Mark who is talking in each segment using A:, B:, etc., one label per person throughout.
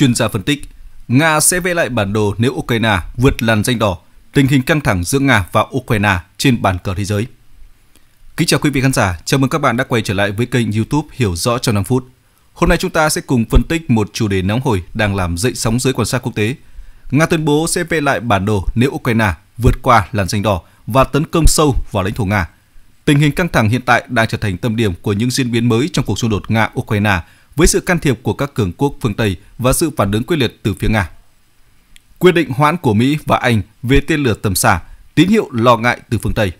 A: Chuyên gia phân tích, Nga sẽ vẽ lại bản đồ nếu Ukraine vượt làn danh đỏ, tình hình căng thẳng giữa Nga và Ukraine trên bàn cờ thế giới. Kính chào quý vị khán giả, chào mừng các bạn đã quay trở lại với kênh YouTube Hiểu rõ trong 5 phút. Hôm nay chúng ta sẽ cùng phân tích một chủ đề nóng hổi đang làm dậy sóng giới quan sát quốc tế. Nga tuyên bố sẽ vẽ lại bản đồ nếu Ukraine vượt qua làn danh đỏ và tấn công sâu vào lãnh thổ Nga. Tình hình căng thẳng hiện tại đang trở thành tâm điểm của những diễn biến mới trong cuộc xung đột Nga-Ukraine với sự can thiệp của các cường quốc phương Tây và sự phản ứng quyết liệt từ phía Nga. Quyết định hoãn của Mỹ và Anh về tên lửa tầm xa, tín hiệu lo ngại từ phương Tây.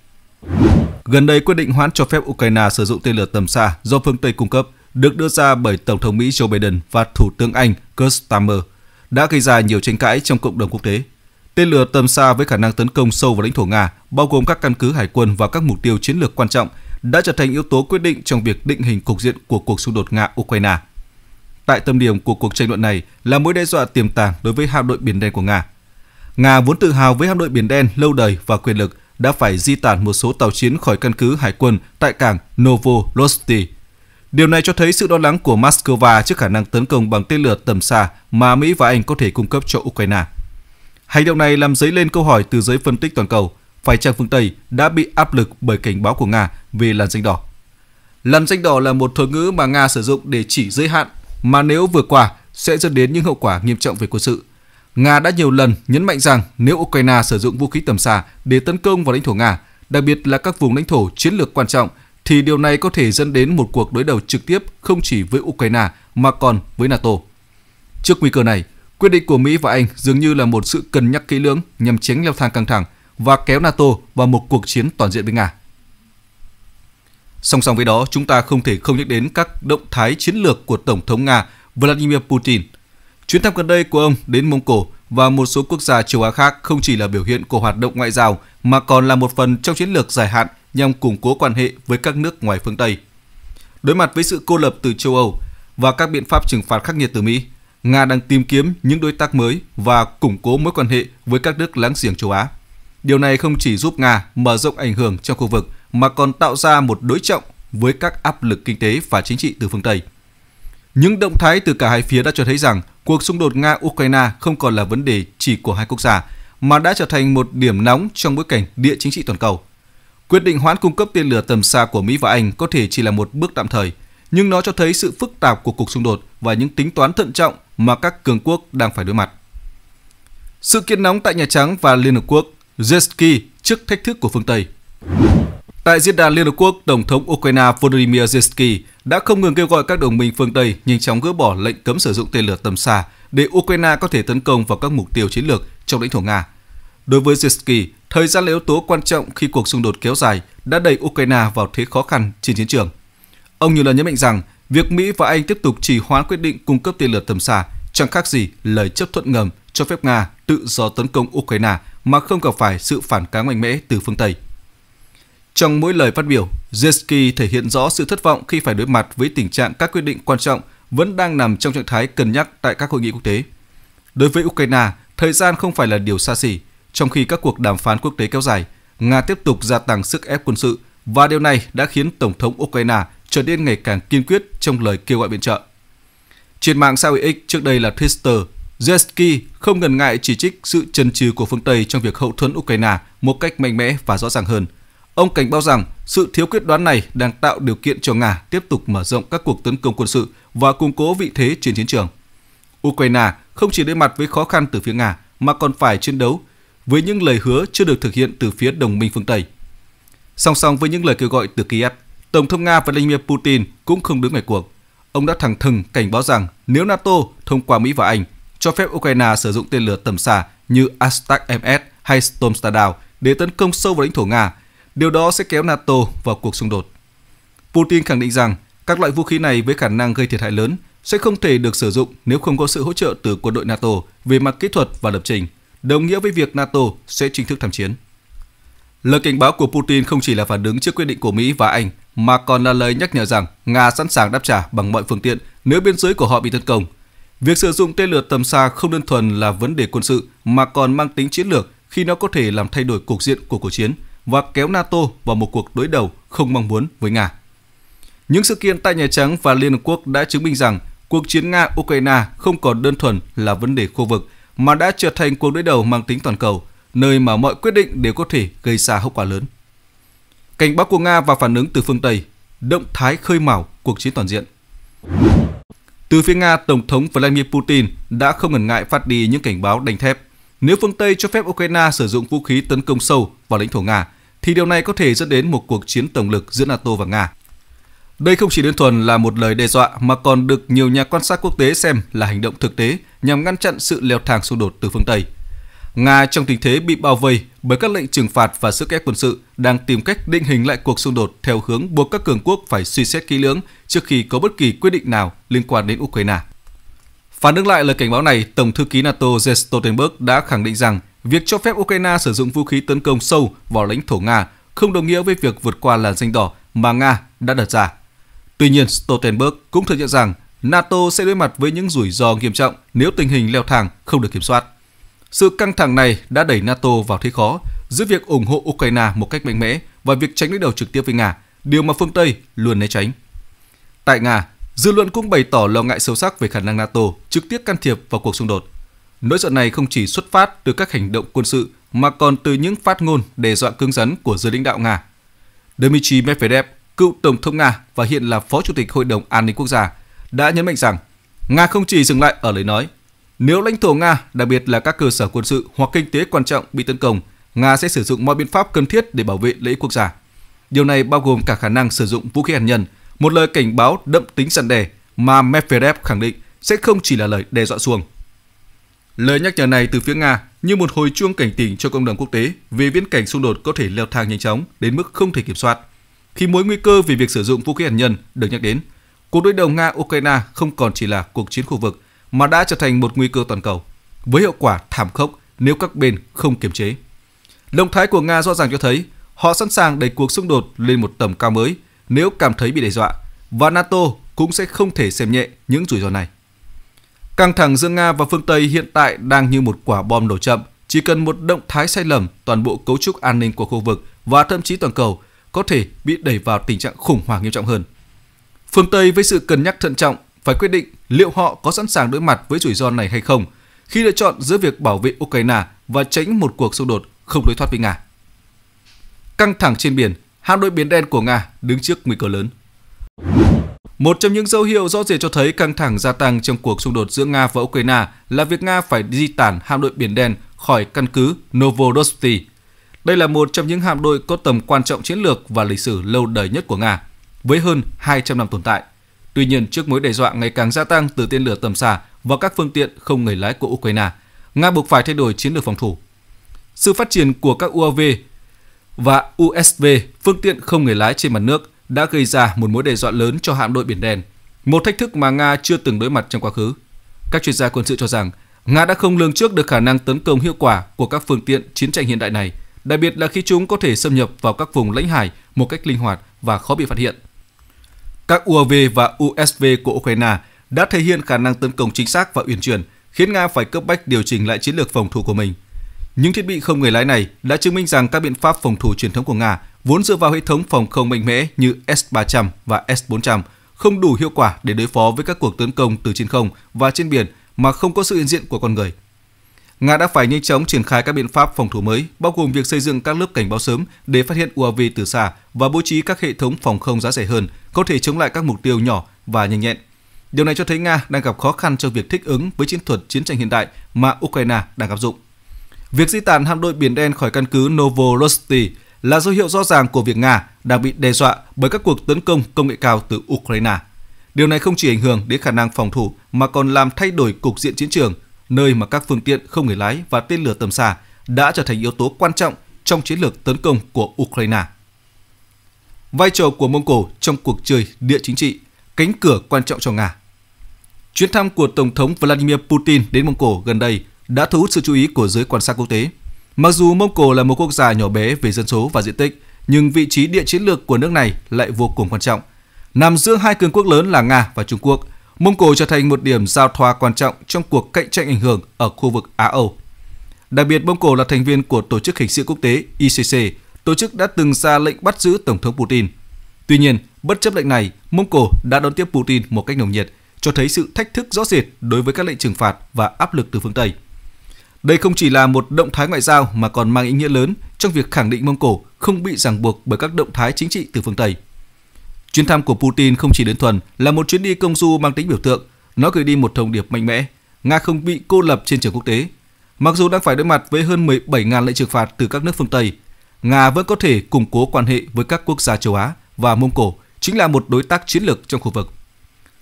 A: Gần đây, quyết định hoãn cho phép Ukraine sử dụng tên lửa tầm xa do phương Tây cung cấp được đưa ra bởi Tổng thống Mỹ Joe Biden và Thủ tướng Anh Keir Starmer đã gây ra nhiều tranh cãi trong cộng đồng quốc tế. Tên lửa tầm xa với khả năng tấn công sâu vào lãnh thổ Nga, bao gồm các căn cứ hải quân và các mục tiêu chiến lược quan trọng, đã trở thành yếu tố quyết định trong việc định hình cục diện của cuộc xung đột Nga-Ukraine tại tâm điểm của cuộc tranh luận này là mối đe dọa tiềm tàng đối với hạm đội Biển Đen của Nga. Nga vốn tự hào với hạm đội Biển Đen lâu đời và quyền lực đã phải di tản một số tàu chiến khỏi căn cứ hải quân tại cảng Novorossiysk. Điều này cho thấy sự lo lắng của Moscow trước khả năng tấn công bằng tên lửa tầm xa mà Mỹ và Anh có thể cung cấp cho Ukraine. Hành động này làm dấy lên câu hỏi từ giới phân tích toàn cầu, phải chăng phương Tây đã bị áp lực bởi cảnh báo của Nga về làn danh đỏ? Làn danh đỏ là một thuật ngữ mà Nga sử dụng để chỉ giới hạn mà nếu vượt qua sẽ dẫn đến những hậu quả nghiêm trọng về quân sự. Nga đã nhiều lần nhấn mạnh rằng nếu Ukraine sử dụng vũ khí tầm xa để tấn công vào lãnh thổ Nga, đặc biệt là các vùng lãnh thổ chiến lược quan trọng, thì điều này có thể dẫn đến một cuộc đối đầu trực tiếp không chỉ với Ukraine mà còn với NATO. Trước nguy cơ này, quyết định của Mỹ và Anh dường như là một sự cân nhắc kỹ lưỡng nhằm tránh leo thang căng thẳng và kéo NATO vào một cuộc chiến toàn diện với Nga. Song song với đó, chúng ta không thể không nhắc đến các động thái chiến lược của Tổng thống Nga Vladimir Putin. Chuyến thăm gần đây của ông đến Mông Cổ và một số quốc gia châu Á khác không chỉ là biểu hiện của hoạt động ngoại giao mà còn là một phần trong chiến lược dài hạn nhằm củng cố quan hệ với các nước ngoài phương Tây. Đối mặt với sự cô lập từ châu Âu và các biện pháp trừng phạt khắc nghiệt từ Mỹ, Nga đang tìm kiếm những đối tác mới và củng cố mối quan hệ với các nước láng giềng châu Á. Điều này không chỉ giúp Nga mở rộng ảnh hưởng trong khu vực mà còn tạo ra một đối trọng với các áp lực kinh tế và chính trị từ phương Tây. Những động thái từ cả hai phía đã cho thấy rằng cuộc xung đột Nga-Ukraine không còn là vấn đề chỉ của hai quốc gia, mà đã trở thành một điểm nóng trong bối cảnh địa chính trị toàn cầu. Quyết định hoãn cung cấp tên lửa tầm xa của Mỹ và Anh có thể chỉ là một bước tạm thời, nhưng nó cho thấy sự phức tạp của cuộc xung đột và những tính toán thận trọng mà các cường quốc đang phải đối mặt. Sự kiện nóng tại Nhà Trắng và Liên Hợp Quốc, Zelensky trước thách thức của phương Tây – Tại diễn đàn Liên Hợp Quốc, Tổng thống Ukraine Volodymyr Zelensky đã không ngừng kêu gọi các đồng minh phương Tây nhanh chóng gỡ bỏ lệnh cấm sử dụng tên lửa tầm xa để Ukraine có thể tấn công vào các mục tiêu chiến lược trong lãnh thổ Nga. Đối với Zelensky, thời gian là yếu tố quan trọng khi cuộc xung đột kéo dài đã đẩy Ukraine vào thế khó khăn trên chiến trường. Ông nhiều lần nhấn mạnh rằng việc Mỹ và Anh tiếp tục trì hoãn quyết định cung cấp tên lửa tầm xa chẳng khác gì lời chấp thuận ngầm cho phép Nga tự do tấn công Ukraine mà không gặp phải sự phản kháng mạnh mẽ từ phương Tây. Trong mỗi lời phát biểu, Zelensky thể hiện rõ sự thất vọng khi phải đối mặt với tình trạng các quyết định quan trọng vẫn đang nằm trong trạng thái cân nhắc tại các hội nghị quốc tế. Đối với Ukraine, thời gian không phải là điều xa xỉ, trong khi các cuộc đàm phán quốc tế kéo dài, Nga tiếp tục gia tăng sức ép quân sự và điều này đã khiến Tổng thống Ukraine trở nên ngày càng kiên quyết trong lời kêu gọi viện trợ. Trên mạng xã hội X trước đây là Twitter, Zelensky không ngần ngại chỉ trích sự chần chừ của phương Tây trong việc hậu thuẫn Ukraine một cách mạnh mẽ và rõ ràng hơn – Ông cảnh báo rằng sự thiếu quyết đoán này đang tạo điều kiện cho Nga tiếp tục mở rộng các cuộc tấn công quân sự và củng cố vị thế trên chiến trường. Ukraine không chỉ đối mặt với khó khăn từ phía Nga mà còn phải chiến đấu với những lời hứa chưa được thực hiện từ phía đồng minh phương Tây. Song song với những lời kêu gọi từ Kiev, Tổng thống Nga Vladimir Putin cũng không đứng ngoài cuộc. Ông đã thẳng thừng cảnh báo rằng nếu NATO thông qua Mỹ và Anh cho phép Ukraine sử dụng tên lửa tầm xa như Astak MS hay Storm Stardust để tấn công sâu vào lãnh thổ Nga Điều đó sẽ kéo NATO vào cuộc xung đột. Putin khẳng định rằng các loại vũ khí này với khả năng gây thiệt hại lớn sẽ không thể được sử dụng nếu không có sự hỗ trợ từ quân đội NATO về mặt kỹ thuật và lập trình, đồng nghĩa với việc NATO sẽ chính thức tham chiến. Lời cảnh báo của Putin không chỉ là phản ứng trước quyết định của Mỹ và Anh, mà còn là lời nhắc nhở rằng Nga sẵn sàng đáp trả bằng mọi phương tiện nếu biên giới của họ bị tấn công. Việc sử dụng tên lửa tầm xa không đơn thuần là vấn đề quân sự mà còn mang tính chiến lược khi nó có thể làm thay đổi cục diện của cuộc chiến – và kéo NATO vào một cuộc đối đầu không mong muốn với Nga. Những sự kiện tại Nhà Trắng và Liên Hợp Quốc đã chứng minh rằng cuộc chiến Nga-Ukraine không còn đơn thuần là vấn đề khu vực mà đã trở thành cuộc đối đầu mang tính toàn cầu, nơi mà mọi quyết định đều có thể gây ra hậu quả lớn. Cảnh báo của Nga và phản ứng từ phương Tây, động thái khơi mào cuộc chiến toàn diện. Từ phía Nga, Tổng thống Vladimir Putin đã không ngần ngại phát đi những cảnh báo đánh thép. Nếu phương Tây cho phép Ukraine sử dụng vũ khí tấn công sâu vào lãnh thổ Nga, thì điều này có thể dẫn đến một cuộc chiến tổng lực giữa NATO và Nga. Đây không chỉ đơn thuần là một lời đe dọa mà còn được nhiều nhà quan sát quốc tế xem là hành động thực tế nhằm ngăn chặn sự leo thang xung đột từ phương Tây. Nga trong tình thế bị bao vây bởi các lệnh trừng phạt và sức ép quân sự đang tìm cách định hình lại cuộc xung đột theo hướng buộc các cường quốc phải suy xét kỹ lưỡng trước khi có bất kỳ quyết định nào liên quan đến Ukraine. Phản ứng lại lời cảnh báo này, Tổng thư ký NATO Jens Stoltenberg đã khẳng định rằng Việc cho phép Ukraine sử dụng vũ khí tấn công sâu vào lãnh thổ Nga không đồng nghĩa với việc vượt qua làn danh đỏ mà Nga đã đặt ra. Tuy nhiên, Stoltenberg cũng thừa nhận rằng NATO sẽ đối mặt với những rủi ro nghiêm trọng nếu tình hình leo thang không được kiểm soát. Sự căng thẳng này đã đẩy NATO vào thế khó giữa việc ủng hộ Ukraine một cách mạnh mẽ và việc tránh đối đầu trực tiếp với Nga, điều mà phương Tây luôn né tránh. Tại Nga, dư luận cũng bày tỏ lo ngại sâu sắc về khả năng NATO trực tiếp can thiệp vào cuộc xung đột Nỗi sợ này không chỉ xuất phát từ các hành động quân sự mà còn từ những phát ngôn đe dọa cứng rắn của giới lãnh đạo Nga. Dmitry Medvedev, cựu tổng thống Nga và hiện là phó chủ tịch Hội đồng An ninh Quốc gia, đã nhấn mạnh rằng Nga không chỉ dừng lại ở lời nói. Nếu lãnh thổ Nga, đặc biệt là các cơ sở quân sự hoặc kinh tế quan trọng bị tấn công, Nga sẽ sử dụng mọi biện pháp cần thiết để bảo vệ lợi ích quốc gia. Điều này bao gồm cả khả năng sử dụng vũ khí hạt nhân, một lời cảnh báo đậm tính săn đề mà Medvedev khẳng định sẽ không chỉ là lời đe dọa xuồng. Lời nhắc nhở này từ phía Nga như một hồi chuông cảnh tỉnh cho cộng đồng quốc tế về viễn cảnh xung đột có thể leo thang nhanh chóng đến mức không thể kiểm soát. Khi mối nguy cơ về việc sử dụng vũ khí hạt nhân được nhắc đến, cuộc đối đầu Nga-Ukraine không còn chỉ là cuộc chiến khu vực mà đã trở thành một nguy cơ toàn cầu, với hiệu quả thảm khốc nếu các bên không kiềm chế. Động thái của Nga rõ ràng cho thấy họ sẵn sàng đẩy cuộc xung đột lên một tầm cao mới nếu cảm thấy bị đe dọa, và NATO cũng sẽ không thể xem nhẹ những rủi ro này. Căng thẳng giữa Nga và phương Tây hiện tại đang như một quả bom nổ chậm. Chỉ cần một động thái sai lầm, toàn bộ cấu trúc an ninh của khu vực và thậm chí toàn cầu có thể bị đẩy vào tình trạng khủng hoảng nghiêm trọng hơn. Phương Tây với sự cân nhắc thận trọng phải quyết định liệu họ có sẵn sàng đối mặt với rủi ro này hay không khi lựa chọn giữa việc bảo vệ Ukraine và tránh một cuộc xung đột không đối thoát với Nga. Căng thẳng trên biển, hạm đội Biển Đen của Nga đứng trước nguy cơ lớn. Một trong những dấu hiệu rõ rệt cho thấy căng thẳng gia tăng trong cuộc xung đột giữa Nga và Ukraine là việc Nga phải di tản hạm đội Biển Đen khỏi căn cứ Novodosty. Đây là một trong những hạm đội có tầm quan trọng chiến lược và lịch sử lâu đời nhất của Nga, với hơn 200 năm tồn tại. Tuy nhiên, trước mối đe dọa ngày càng gia tăng từ tên lửa tầm xa và các phương tiện không người lái của Ukraine, Nga buộc phải thay đổi chiến lược phòng thủ. Sự phát triển của các UAV và USV, phương tiện không người lái trên mặt nước, đã gây ra một mối đe dọa lớn cho hạm đội Biển Đen, một thách thức mà Nga chưa từng đối mặt trong quá khứ. Các chuyên gia quân sự cho rằng, Nga đã không lường trước được khả năng tấn công hiệu quả của các phương tiện chiến tranh hiện đại này, đặc biệt là khi chúng có thể xâm nhập vào các vùng lãnh hải một cách linh hoạt và khó bị phát hiện. Các UAV và USV của Ukraine đã thể hiện khả năng tấn công chính xác và uyển chuyển, khiến Nga phải cấp bách điều chỉnh lại chiến lược phòng thủ của mình. Những thiết bị không người lái này đã chứng minh rằng các biện pháp phòng thủ truyền thống của Nga vốn dựa vào hệ thống phòng không mạnh mẽ như S-300 và S-400, không đủ hiệu quả để đối phó với các cuộc tấn công từ trên không và trên biển mà không có sự hiện diện của con người. Nga đã phải nhanh chóng triển khai các biện pháp phòng thủ mới, bao gồm việc xây dựng các lớp cảnh báo sớm để phát hiện UAV từ xa và bố trí các hệ thống phòng không giá rẻ hơn, có thể chống lại các mục tiêu nhỏ và nhanh nhẹn. Điều này cho thấy Nga đang gặp khó khăn trong việc thích ứng với chiến thuật chiến tranh hiện đại mà Ukraine đang áp dụng. Việc di tản hạm đội Biển Đen khỏi căn cứ Novorossiysk là dấu hiệu rõ ràng của việc Nga đang bị đe dọa bởi các cuộc tấn công công nghệ cao từ Ukraine. Điều này không chỉ ảnh hưởng đến khả năng phòng thủ mà còn làm thay đổi cục diện chiến trường, nơi mà các phương tiện không người lái và tên lửa tầm xa đã trở thành yếu tố quan trọng trong chiến lược tấn công của Ukraine. Vai trò của Mông Cổ trong cuộc chơi địa chính trị, cánh cửa quan trọng cho Nga. Chuyến thăm của Tổng thống Vladimir Putin đến Mông Cổ gần đây đã thu hút sự chú ý của giới quan sát quốc tế – Mặc dù Mông Cổ là một quốc gia nhỏ bé về dân số và diện tích, nhưng vị trí địa chiến lược của nước này lại vô cùng quan trọng. Nằm giữa hai cường quốc lớn là Nga và Trung Quốc, Mông Cổ trở thành một điểm giao thoa quan trọng trong cuộc cạnh tranh ảnh hưởng ở khu vực Á-Âu. Đặc biệt, Mông Cổ là thành viên của Tổ chức Hình sự Quốc tế ICC, tổ chức đã từng ra lệnh bắt giữ Tổng thống Putin. Tuy nhiên, bất chấp lệnh này, Mông Cổ đã đón tiếp Putin một cách nồng nhiệt, cho thấy sự thách thức rõ rệt đối với các lệnh trừng phạt và áp lực từ phương Tây. Đây không chỉ là một động thái ngoại giao mà còn mang ý nghĩa lớn trong việc khẳng định Mông Cổ không bị ràng buộc bởi các động thái chính trị từ phương Tây. Chuyến thăm của Putin không chỉ đơn thuần là một chuyến đi công du mang tính biểu tượng, nó gửi đi một thông điệp mạnh mẽ, Nga không bị cô lập trên trường quốc tế. Mặc dù đang phải đối mặt với hơn 17.000 lệnh trừng phạt từ các nước phương Tây, Nga vẫn có thể củng cố quan hệ với các quốc gia châu Á và Mông Cổ chính là một đối tác chiến lược trong khu vực.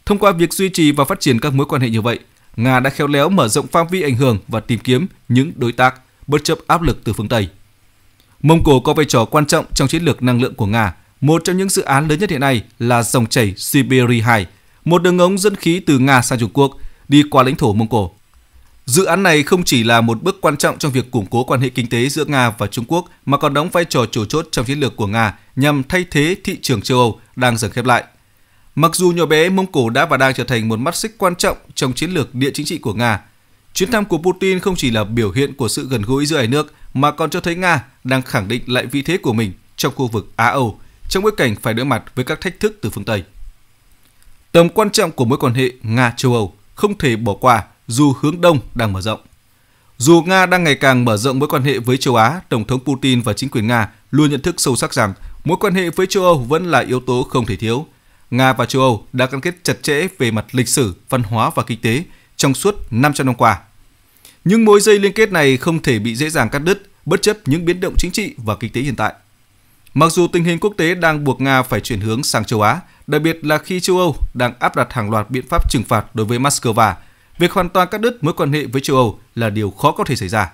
A: Thông qua việc duy trì và phát triển các mối quan hệ như vậy, Nga đã khéo léo mở rộng phạm vi ảnh hưởng và tìm kiếm những đối tác bất chấp áp lực từ phương Tây. Mông Cổ có vai trò quan trọng trong chiến lược năng lượng của Nga. Một trong những dự án lớn nhất hiện nay là dòng chảy Siberia 2, một đường ống dẫn khí từ Nga sang Trung Quốc đi qua lãnh thổ Mông Cổ. Dự án này không chỉ là một bước quan trọng trong việc củng cố quan hệ kinh tế giữa Nga và Trung Quốc mà còn đóng vai trò chủ chốt trong chiến lược của Nga nhằm thay thế thị trường châu Âu đang dần khép lại. Mặc dù nhỏ bé, Mông Cổ đã và đang trở thành một mắt xích quan trọng trong chiến lược địa chính trị của Nga. Chuyến thăm của Putin không chỉ là biểu hiện của sự gần gũi giữa hai nước mà còn cho thấy Nga đang khẳng định lại vị thế của mình trong khu vực Á-Âu trong bối cảnh phải đối mặt với các thách thức từ phương Tây. Tầm quan trọng của mối quan hệ Nga-châu Âu không thể bỏ qua dù hướng Đông đang mở rộng. Dù Nga đang ngày càng mở rộng mối quan hệ với châu Á, Tổng thống Putin và chính quyền Nga luôn nhận thức sâu sắc rằng mối quan hệ với châu Âu vẫn là yếu tố không thể thiếu – Nga và châu Âu đã gắn kết chặt chẽ về mặt lịch sử, văn hóa và kinh tế trong suốt 500 năm qua. Những mối dây liên kết này không thể bị dễ dàng cắt đứt bất chấp những biến động chính trị và kinh tế hiện tại. Mặc dù tình hình quốc tế đang buộc Nga phải chuyển hướng sang châu Á, đặc biệt là khi châu Âu đang áp đặt hàng loạt biện pháp trừng phạt đối với Moscow, việc hoàn toàn cắt đứt mối quan hệ với châu Âu là điều khó có thể xảy ra.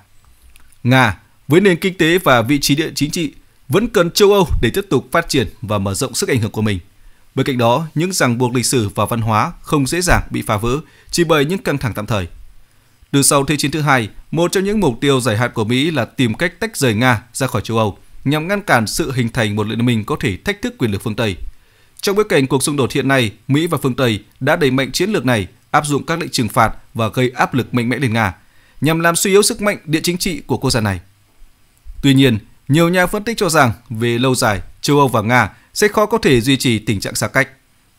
A: Nga, với nền kinh tế và vị trí địa chính trị, vẫn cần châu Âu để tiếp tục phát triển và mở rộng sức ảnh hưởng của mình – Bên cạnh đó, những ràng buộc lịch sử và văn hóa không dễ dàng bị phá vỡ chỉ bởi những căng thẳng tạm thời. Từ sau Thế chiến thứ hai, một trong những mục tiêu giải hạn của Mỹ là tìm cách tách rời Nga ra khỏi châu Âu nhằm ngăn cản sự hình thành một liên minh có thể thách thức quyền lực phương Tây. Trong bối cảnh cuộc xung đột hiện nay, Mỹ và phương Tây đã đẩy mạnh chiến lược này, áp dụng các lệnh trừng phạt và gây áp lực mạnh mẽ lên Nga, nhằm làm suy yếu sức mạnh địa chính trị của quốc gia này. Tuy nhiên, nhiều nhà phân tích cho rằng về lâu dài, châu Âu và Nga sẽ khó có thể duy trì tình trạng xa cách.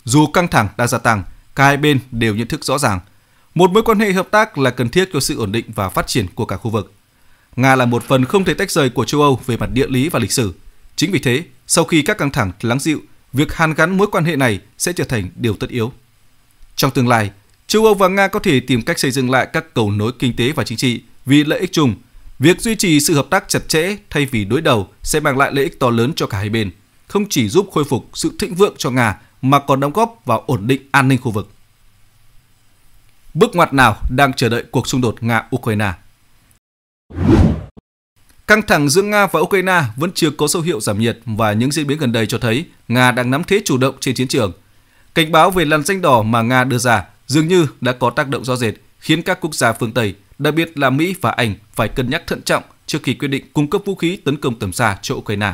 A: Dù căng thẳng đã gia tăng, cả hai bên đều nhận thức rõ ràng một mối quan hệ hợp tác là cần thiết cho sự ổn định và phát triển của cả khu vực. Nga là một phần không thể tách rời của châu Âu về mặt địa lý và lịch sử. Chính vì thế, sau khi các căng thẳng lắng dịu, việc hàn gắn mối quan hệ này sẽ trở thành điều tất yếu. Trong tương lai, châu Âu và Nga có thể tìm cách xây dựng lại các cầu nối kinh tế và chính trị vì lợi ích chung. Việc duy trì sự hợp tác chặt chẽ thay vì đối đầu sẽ mang lại lợi ích to lớn cho cả hai bên – không chỉ giúp khôi phục sự thịnh vượng cho Nga mà còn đóng góp vào ổn định an ninh khu vực. Bước ngoặt nào đang chờ đợi cuộc xung đột Nga-Ukraine? Căng thẳng giữa Nga và Ukraine vẫn chưa có dấu hiệu giảm nhiệt và những diễn biến gần đây cho thấy Nga đang nắm thế chủ động trên chiến trường. Cảnh báo về làn danh đỏ mà Nga đưa ra dường như đã có tác động rõ rệt khiến các quốc gia phương Tây, đặc biệt là Mỹ và Anh phải cân nhắc thận trọng trước khi quyết định cung cấp vũ khí tấn công tầm xa cho Ukraine.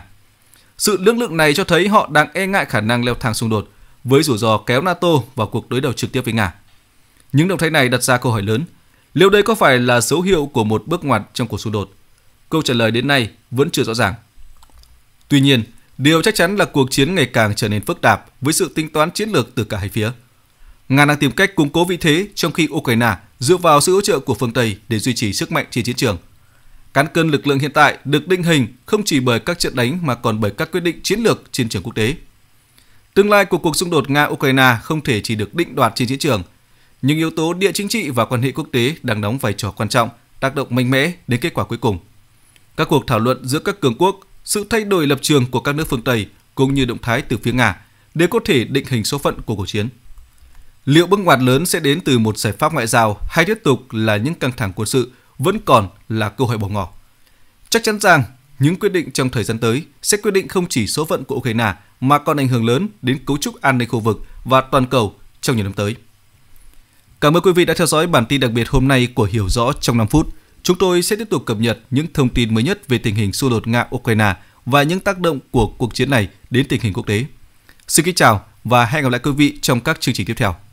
A: Sự lưỡng lự này cho thấy họ đang e ngại khả năng leo thang xung đột với rủi ro kéo NATO vào cuộc đối đầu trực tiếp với Nga. Những động thái này đặt ra câu hỏi lớn, liệu đây có phải là dấu hiệu của một bước ngoặt trong cuộc xung đột? Câu trả lời đến nay vẫn chưa rõ ràng. Tuy nhiên, điều chắc chắn là cuộc chiến ngày càng trở nên phức tạp với sự tính toán chiến lược từ cả hai phía. Nga đang tìm cách củng cố vị thế trong khi Ukraine dựa vào sự hỗ trợ của phương Tây để duy trì sức mạnh trên chiến trường – Cán cân lực lượng hiện tại được định hình không chỉ bởi các trận đánh mà còn bởi các quyết định chiến lược trên trường quốc tế. Tương lai của cuộc xung đột Nga-Ukraine không thể chỉ được định đoạt trên chiến trường. Những yếu tố địa chính trị và quan hệ quốc tế đang đóng vai trò quan trọng, tác động mạnh mẽ đến kết quả cuối cùng. Các cuộc thảo luận giữa các cường quốc, sự thay đổi lập trường của các nước phương Tây cũng như động thái từ phía Nga đều có thể định hình số phận của cuộc chiến. Liệu bước ngoặt lớn sẽ đến từ một giải pháp ngoại giao hay tiếp tục là những căng thẳng quân sự vẫn còn là cơ hội bỏ ngỏ. Chắc chắn rằng những quyết định trong thời gian tới sẽ quyết định không chỉ số phận của Ukraine mà còn ảnh hưởng lớn đến cấu trúc an ninh khu vực và toàn cầu trong những năm tới. Cảm ơn quý vị đã theo dõi bản tin đặc biệt hôm nay của Hiểu Rõ trong 5 phút. Chúng tôi sẽ tiếp tục cập nhật những thông tin mới nhất về tình hình xung đột Nga-Ukraine và những tác động của cuộc chiến này đến tình hình quốc tế. Xin kính chào và hẹn gặp lại quý vị trong các chương trình tiếp theo.